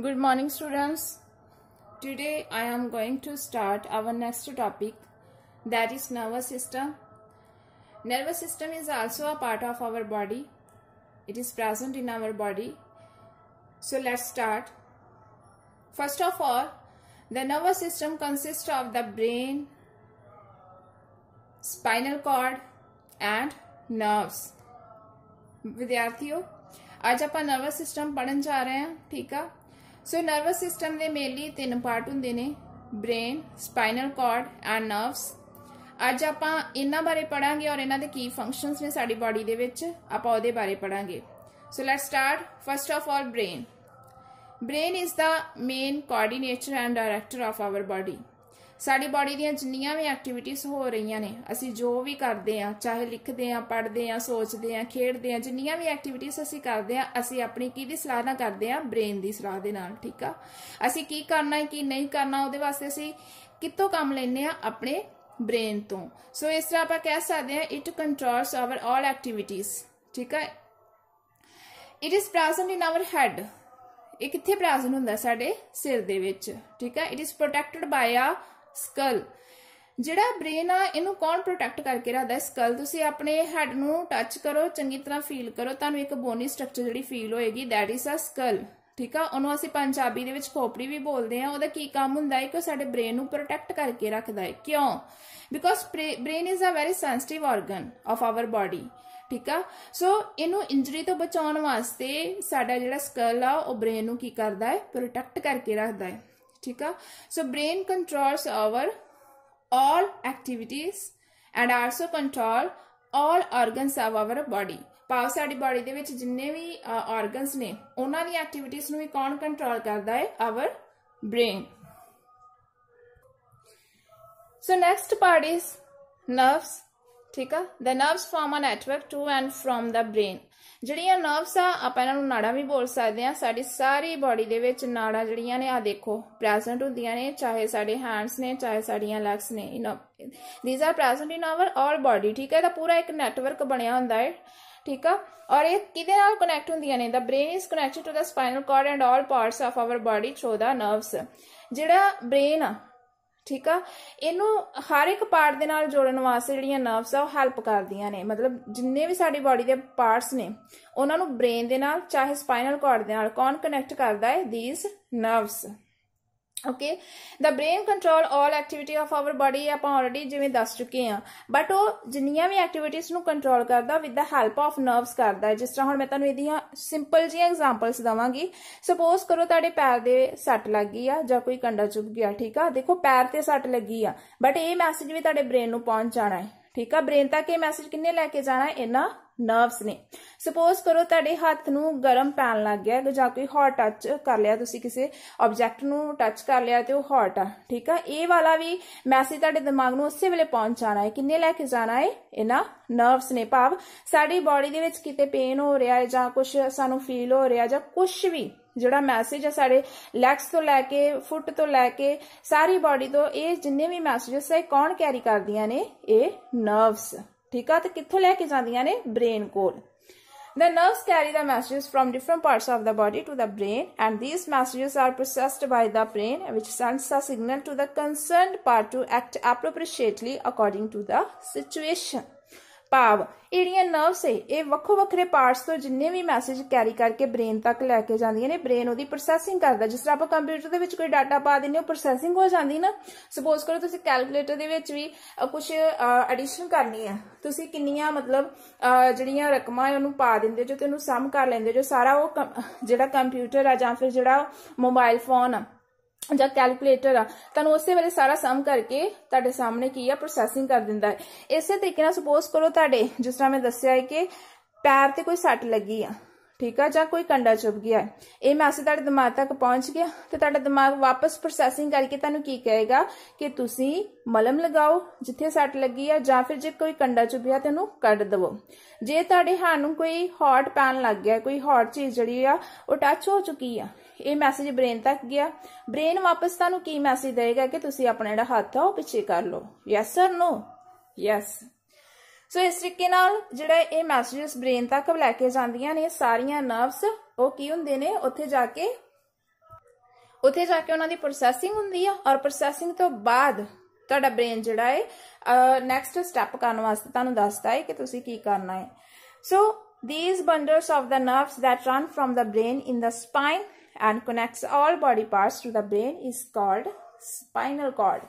Good morning students. Today I am going to start our next topic that is nervous system. Nervous system is also a part of our body. It is present in our body. So let's start. First of all, the nervous system consists of the brain, spinal cord and nerves. विद्यार्थियों आज अपन nervous system पढ़ने जा रहे हैं ठीक है so nervous system ਦੇ mainly ਤਿੰਨ ਪਾਰਟ ਹੁੰਦੇ ਨੇ brain spinal cord and nerves ਅੱਜ ਆਪਾਂ ਇਹਨਾਂ ਬਾਰੇ ਪੜਾਂਗੇ ਔਰ ਇਹਨਾਂ ਦੇ ਕੀ ਫੰਕਸ਼ਨਸ ਨੇ ਸਾਡੀ ਬਾਡੀ ਦੇ ਵਿੱਚ ਆਪਾਂ ਉਹਦੇ ਬਾਰੇ ਪੜਾਂਗੇ so let's start first of all brain brain is the main coordinator and director of our body ਸਾਡੀ ਬਾਡੀ ਦੀਆਂ ਜਿੰਨੀਆਂ ਵੀ ਐਕਟੀਵਿਟੀਆਂ ਹੋ ਰਹੀਆਂ ਨੇ ਅਸੀਂ ਜੋ ਵੀ ਕਰਦੇ ਆ ਚਾਹੇ ਲਿਖਦੇ ਆ ਪੜ੍ਹਦੇ ਆ ਸੋਚਦੇ ਆ ਖੇਡਦੇ ਆ ਜਿੰਨੀਆਂ ਵੀ ਐਕਟੀਵਿਟੀਆਂ ਅਸੀਂ ਕਰਦੇ ਆ ਅਸੀਂ ਆਪਣੀ ਕਿਹਦੀ ਸਲਾਹ ਨਾਲ ਕਰਦੇ ਆ ਬ੍ਰੇਨ ਦੀ ਸਲਾਹ ਦੇ ਨਾਲ ਠੀਕ ਆ ਅਸੀਂ ਕੀ ਕਰਨਾ ਹੈ ਕੀ ਨਹੀਂ ਕਰਨਾ ਉਹਦੇ ਵਾਸਤੇ ਅਸੀਂ ਕਿੱਥੋਂ ਕੰਮ ਲੈਨੇ ਆ ਆਪਣੇ ਬ੍ਰੇਨ ਤੋਂ ਸੋ ਇਸ ਤਰ੍ਹਾਂ ਆਪਾਂ ਕਹਿ ਸਕਦੇ ਆ ਇਟ ਕੰਟਰੋਲਸ ਆਵਰ ਆਲ ਐਕਟੀਵਿਟੀਆਂ ਠੀਕ ਆ it is present in our head ਇਹ ਕਿੱਥੇ ਪ੍ਰੈਜ਼ੈਂਟ ਹੁੰਦਾ ਸਾਡੇ ਸਿਰ ਦੇ ਵਿੱਚ ਠੀਕ ਆ ਇਟ ਇਜ਼ ਪ੍ਰੋਟੈਕਟਡ ਬਾਈ ਆ ਸਕਲ ਜਿਹੜਾ ਬ੍ਰੇਨ ਆ ਇਹਨੂੰ ਕੌਣ ਪ੍ਰੋਟੈਕਟ ਕਰਕੇ ਰੱਖਦਾ ਹੈ ਸਕਲ ਤੁਸੀਂ ਆਪਣੇ ਹੈਡ ਨੂੰ ਟੱਚ ਕਰੋ ਚੰਗੀ ਤਰ੍ਹਾਂ ਫੀਲ ਕਰੋ ਤੁਹਾਨੂੰ ਇੱਕ ਬੋਨੀ ਸਟਰਕਚਰ ਜਿਹੜੀ ਫੀਲ ਹੋਏਗੀ ਦੈਟ ਇਜ਼ ਅ ਸਕਲ ਠੀਕ ਆ ਉਹਨੂੰ ਅਸੀਂ ਪੰਜਾਬੀ ਦੇ ਵਿੱਚ ਖੋਪੜੀ ਵੀ ਬੋਲਦੇ ਆ ਉਹਦਾ ਕੀ ਕੰਮ ਹੁੰਦਾ ਹੈ ਕਿ ਉਹ ਸਾਡੇ ਬ੍ਰੇਨ ਨੂੰ ਪ੍ਰੋਟੈਕਟ ਕਰਕੇ ਰੱਖਦਾ ਹੈ ਕਿਉਂ because brain is a very sensitive organ of our body ਠੀਕ ਆ ਸੋ ਇਹਨੂੰ ਇੰਜਰੀ ਤੋਂ ਬਚਾਉਣ ਵਾਸਤੇ ਸਾਡਾ ਜਿਹੜਾ ਸਕਲ ਆ ਉਹ ਬ੍ਰੇਨ ਨੂੰ ਕੀ ਕਰਦਾ ਹੈ ਪ੍ਰੋਟੈਕਟ ਕਰਕੇ ਰੱਖਦਾ ਹੈ ਠੀਕ ਆ so brain controls our all activities and also control all organs of our body ਪਾਵ ਸਾਡੀ ਬਾਡੀ ਦੇ ਵਿੱਚ ਜਿੰਨੇ ਵੀ ਆਰਗਨਸ ਨੇ ਉਹਨਾਂ ਦੀ ਐਕਟੀਵਿਟੀਜ਼ ਨੂੰ ਵੀ ਕੌਣ ਕੰਟਰੋਲ ਕਰਦਾ ਹੈ our brain so next part is nerves ਠੀਕ ਆ the nerves form a network to and from the brain ਜਿਹੜੀਆਂ ਨਰਵਸ ਆ ਆਪਾਂ ਇਹਨਾਂ ਨੂੰ ਨਾੜਾਂ ਵੀ ਬੋਲ ਸਕਦੇ ਆ ਸਾਡੀ ਸਾਰੀ ਬਾਡੀ ਦੇ ਵਿੱਚ ਨਾੜਾਂ ਜਿਹੜੀਆਂ ਨੇ ਆ ਦੇਖੋ ਪ੍ਰੈਜ਼ੈਂਟ ਹੁੰਦੀਆਂ ਨੇ ਚਾਹੇ ਸਾਡੇ ਹੈਂਡਸ ਨੇ ਚਾਹੇ ਸਾਡੀਆਂ ਲੈਗਸ ਨੇ these are present in our all body ਠੀਕ ਹੈ ਤਾਂ ਪੂਰਾ ਇੱਕ ਨੈਟਵਰਕ ਬਣਿਆ ਹੁੰਦਾ ਹੈ ਠੀਕ ਆ ਔਰ ਇਹ ਕਿਹਦੇ ਨਾਲ ਕਨੈਕਟ ਹੁੰਦੀਆਂ ਨੇ the brain is connected to the spinal cord and all parts of our body through the nerves ਜਿਹੜਾ ਬ੍ਰੇਨ ਆ ਠੀਕ ਆ ਇਹਨੂੰ ਹਰ ਇੱਕ ਪਾਰਟ ਦੇ ਨਾਲ ਜੋੜਨ ਵਾਸਤੇ ਜਿਹੜੀਆਂ ਨਰਵਸ ਆ ਉਹ ਹੈਲਪ ਕਰਦੀਆਂ ਨੇ ਮਤਲਬ ਜਿੰਨੇ ਵੀ ਸਾਡੀ ਬਾਡੀ ਦੇ ਪਾਰਟਸ ਨੇ ਉਹਨਾਂ ਨੂੰ ਬ੍ਰੇਨ ਦੇ ਨਾਲ ਚਾਹੇ ਸਪਾਈਨਲ ਕਾਰਡ ਦੇ ਨਾਲ ਕੌਣ ਕਨੈਕਟ ਕਰਦਾ ਹੈ these nerves okay the brain control 올 activity of our body ਆਪਾਂ ਆਲਰੇਡੀ ਜਿਵੇਂ ਦੱਸ ਚੁੱਕੇ ਆ ਬਟ ਉਹ ਜਿੰਨੀਆਂ ਵੀ ਐਕਟੀਵਿਟੀਆਂ ਨੂੰ ਕੰਟਰੋਲ ਕਰਦਾ with the help of nerves ਕਰਦਾ ਜਿਸ ਤਰ੍ਹਾਂ ਹੁਣ ਮੈਂ ਤੁਹਾਨੂੰ ਇਹਦੀਆਂ ਸਿੰਪਲ ਜੀਆਂ ਐਗਜ਼ਾਮਪਲਸ ਦਵਾਂਗੀ ਸੁਪੋਜ਼ ਕਰੋ ਤੁਹਾਡੇ ਪੈਰ ਦੇ ਸੱਟ ਲੱਗੀ ਆ ਜਾਂ ਕੋਈ ਕੰਡਾ ਚੁੱਭ ਗਿਆ ਠੀਕ ਆ ਦੇਖੋ ਪੈਰ ਤੇ ਸੱਟ ਲੱਗੀ ਆ ਬਟ ਇਹ ਮੈਸੇਜ ਵੀ ਤੁਹਾਡੇ ਬ੍ਰੇਨ ਨੂੰ ਪਹੁੰਚ ਜਾਣਾ ਹੈ ਠੀਕ ਆ ਬ੍ਰੇਨ ਤੱਕ ਇਹ ਮੈਸੇਜ ਕਿੰਨੇ ਲੈ ਕੇ ਜਾਣਾ ਇਹਨਾਂ ਨਰਵਸ ਨੇ ਸਪੋਜ਼ ਕਰੋ ਤੁਹਾਡੇ ਹੱਥ ਨੂੰ ਗਰਮ ਪੈਣ ਲੱਗ ਗਿਆ ਜਾਂ ਕੋਈ ਹੌਟ ਟੱਚ ਕਰ ਲਿਆ ਤੁਸੀਂ ਕਿਸੇ ਆਬਜੈਕਟ ਨੂੰ ਟੱਚ ਕਰ ਲਿਆ ਤੇ ਉਹ ਹੌਟ ਆ ਠੀਕ ਆ ਇਹ ਵਾਲਾ ਵੀ ਮੈਸੇਜ ਤੁਹਾਡੇ ਦਿਮਾਗ ਨੂੰ ਉਸੇ ਵੇਲੇ ਪਹੁੰਚਾਣਾ ਹੈ ਕਿੰਨੇ ਲੈ ਕੇ ਜਾਣਾ ਹੈ ਇਹਨਾਂ ਨਰਵਸ ਨੇ ਭਾਵ ਸਾਡੀ ਬਾਡੀ ਦੇ ਵਿੱਚ ਕਿਤੇ ਪੇਨ ਹੋ ਰਿਹਾ ਹੈ ਜਾਂ ਕੁਝ ਸਾਨੂੰ ਫੀਲ ਹੋ ਰਿਹਾ ਜਾਂ ਕੁਝ ਵੀ ਜਿਹੜਾ ਮੈਸੇਜ ਹੈ ਸਾਡੇ ਲੈਗਸ ਤੋਂ ਲੈ ਕੇ ਫੁੱਟ ਤੋਂ ਲੈ ਕੇ ਸਾਰੀ ਬਾਡੀ ਤੋਂ ਇਹ ਜਿੰਨੇ ਵੀ ਮੈਸੇजेस ਹੈ ਕੌਣ ਕੈਰੀ ਕਰਦੀਆਂ ਨੇ ਇਹ ਨਰਵਸ ਠੀਕ ਆ ਤੇ ਕਿੱਥੋਂ ਲੈ ਕੇ ਜਾਂਦੀਆਂ ਨੇ ਬ੍ਰੇਨ ਕੋਲ The nerves carry the messages from different parts of the body to the brain and these messages are processed by the brain which sends a signal to the concerned part to act appropriately according to the situation. ਭਾਵ ਇਹੜੀਆਂ nervous ਸੇ ਇਹ ਵੱਖੋ ਵੱਖਰੇ parts ਤੋਂ ਜਿੰਨੇ ਵੀ message carry ਕਰਕੇ brain ਤੱਕ ਲੈ ਕੇ ਜਾਂਦੀਆਂ ਨੇ ਬ੍ਰੇਨ ਉਹਦੀ ਪ੍ਰੋਸੈਸਿੰਗ ਕਰਦਾ ਜਿਸ ਤਰ੍ਹਾਂ ਆਪਾਂ ਕੰਪਿਊਟਰ ਦੇ ਵਿੱਚ ਕੋਈ ਡਾਟਾ ਪਾ ਦਿੰਨੇ ਉਹ ਪ੍ਰੋਸੈਸਿੰਗ ਹੋ ਜਾਂਦੀ ਨਾ ਸਪੋਜ਼ ਕਰੋ ਤੁਸੀਂ ਕੈਲਕੂਲੇਟਰ ਦੇ ਵਿੱਚ ਵੀ ਕੁਝ ਐਡੀਸ਼ਨ ਕਰਨੀ ਹੈ ਤੁਸੀਂ ਕਿੰਨੀਆਂ ਮਤਲਬ ਜਿਹੜੀਆਂ ਰਕਮਾਂ ਉਹਨੂੰ ਪਾ ਦਿੰਦੇ ਜੋ ਤੇ ਉਹਨੂੰ ਸਮ ਕਰ ਲੈਂਦੇ ਜੋ ਸਾਰਾ ਉਹ ਜਿਹੜਾ ਕੰਪਿਊਟਰ ਆ ਜਾਂ ਫਿਰ ਜਿਹੜਾ ਮੋਬਾਈਲ ਫੋਨ ਆ ਜਾ ਕੈਲਕੂਲੇਟਰ ਆ ਤੁਹਾਨੂੰ ਉਸੇ ਵੇਲੇ ਸਾਰਾ ਸਮ ਕਰਕੇ ਤੁਹਾਡੇ ਸਾਹਮਣੇ ਕੀ ਆ ਪ੍ਰੋਸੈਸਿੰਗ ਕਰ ਦਿੰਦਾ ਹੈ ਇਸੇ ਤਰੀਕੇ ਨਾਲ ਸੁਪੋਜ਼ ਕਰੋ ਤੁਹਾਡੇ ਜਿਸ ਤਰ੍ਹਾਂ ਮੈਂ ਦੱਸਿਆ ਹੈ ਕਿ ਪੈਰ ਤੇ ਕੋਈ ਸੱਟ ਲੱਗੀ ਆ ਠੀਕ ਆ ਜਾਂ ਕੋਈ ਕੰਡਾ ਚੁਭ ਗਿਆ ਇਹ ਮੈਸੇਜ ਤੁਹਾਡੇ ਦਿਮਾਗ ਤੱਕ ਪਹੁੰਚ ਗਿਆ ਤੇ ਤੁਹਾਡਾ ਦਿਮਾਗ ਵਾਪਸ ਪ੍ਰੋਸੈਸਿੰਗ ਕਰਕੇ ਤੁਹਾਨੂੰ ਕੀ ਕਹੇਗਾ ਕਿ ਤੁਸੀਂ ਮਲਮ ਲਗਾਓ ਜਿੱਥੇ ਸੱਟ ਲੱਗੀ ਆ ਜਾਂ ਫਿਰ ਜੇ ਕੋਈ ਕੰਡਾ ਚੁਭਿਆ ਤੇ ਉਹਨੂੰ ਕੱਢ ਦਵੋ ਜੇ ਤੁਹਾਡੇ ਹੱਥ ਨੂੰ ਕੋਈ ਹੌਟ ਪੈਨ ਲੱਗ ਗਿਆ ਕੋਈ ਹੌਟ ਚੀਜ਼ ਜਿਹੜੀ ਆ ਉਹ ਟੱਚ ਹੋ ਚੁੱਕੀ ਆ ਇਹ ਮੈਸੇਜ ਬ੍ਰੇਨ ਤੱਕ ਗਿਆ ਬ੍ਰੇਨ ਵਾਪਸ ਤੁਹਾਨੂੰ ਕੀ ਮੈਸੇਜ ਦੇਗਾ ਕਿ ਤੁਸੀਂ ਆਪਣਾ ਜਿਹੜਾ ਹੱਥ ਆ ਉਹ ਪਿੱਛੇ ਕਰ ਲਓ yes or no yes so ਇਸ ਤਰੀਕੇ ਨਾਲ ਜਿਹੜਾ ਇਹ ਮੈਸੇजेस ਬ੍ਰੇਨ ਤੱਕ ਲੈ ਕੇ ਜਾਂਦੀਆਂ ਨੇ ਸਾਰੀਆਂ ਨਰਵਸ ਉਹ ਕੀ ਹੁੰਦੇ ਨੇ ਉੱਥੇ ਜਾ ਕੇ ਉੱਥੇ ਜਾ ਕੇ ਉਹਨਾਂ ਦੀ ਪ੍ਰੋਸੈਸਿੰਗ ਹੁੰਦੀ ਆ ਔਰ ਪ੍ਰੋਸੈਸਿੰਗ ਤੋਂ ਬਾਅਦ ਤੁਹਾਡਾ ਬ੍ਰੇਨ ਜਿਹੜਾ ਹੈ ਨੈਕਸਟ ਸਟੈਪ ਕਰਨ ਵਾਸਤੇ ਤੁਹਾਨੂੰ ਦੱਸਦਾ ਹੈ ਕਿ ਤੁਸੀਂ ਕੀ ਕਰਨਾ ਹੈ so these bundles of the nerves that run from the brain in the spine and connects all body parts to the brain is called spinal cord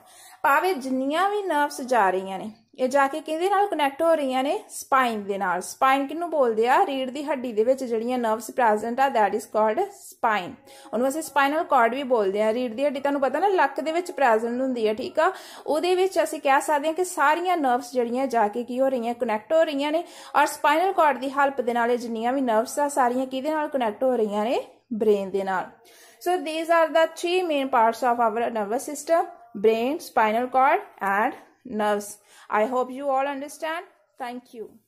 ਪਾਵੇ ਜਿੰਨੀਆਂ ਵੀ ਨਰਵਸ ਜਾ ਰਹੀਆਂ ਨੇ ਇਹ ਜਾ ਕੇ ਕਿਹਦੇ ਨਾਲ ਕਨੈਕਟ ਹੋ ਰਹੀਆਂ ਨੇ ਸਪਾਈਨ ਦੇ ਨਾਲ ਸਪਾਈਨ ਕਿਹਨੂੰ ਬੋਲਦੇ ਆ ਰੀੜ ਦੀ ਹੱਡੀ ਦੇ ਵਿੱਚ ਜਿਹੜੀਆਂ ਨਰਵਸ ਪ੍ਰੈਜ਼ੈਂਟ ਆ ਥੈਟ ਇਜ਼ ਕਾਲਡ ਸਪਾਈਨ ਉਹਨੂੰ ਅਸੀਂ ਸਪਾਈਨਲ ਕਾਰਡ ਵੀ ਬੋਲਦੇ ਆ ਰੀੜ ਦੀ ਹੱਡੀ ਤੁਹਾਨੂੰ ਪਤਾ ਨਾ ਲੱਕ ਦੇ ਵਿੱਚ ਪ੍ਰੈਜ਼ੈਂਟ ਹੁੰਦੀ ਆ ਠੀਕ ਆ ਉਹਦੇ ਵਿੱਚ ਅਸੀਂ ਕਹਿ ਸਕਦੇ ਹਾਂ ਕਿ ਸਾਰੀਆਂ ਨਰਵਸ ਜਿਹੜੀਆਂ ਜਾ ਕੇ ਕੀ ਹੋ ਰਹੀਆਂ ਕਨੈਕਟ ਹੋ ਰਹੀਆਂ ਨੇ ਔਰ ਸਪਾਈਨਲ ਕਾਰਡ ਦੀ ਹੈਲਪ ਦੇ ਨਾਲ ਇਹ ਜਿੰਨੀਆਂ ਵੀ ਨਰਵਸ ਆ ਸਾਰੀਆਂ ਕਿਹਦੇ ਨਾਲ ਕਨੈਕਟ ਹੋ ਰਹੀਆਂ ਨੇ brain they are. So these are the three main parts of our nervous system, brain, spinal cord and nerves. I hope you all understand. Thank you.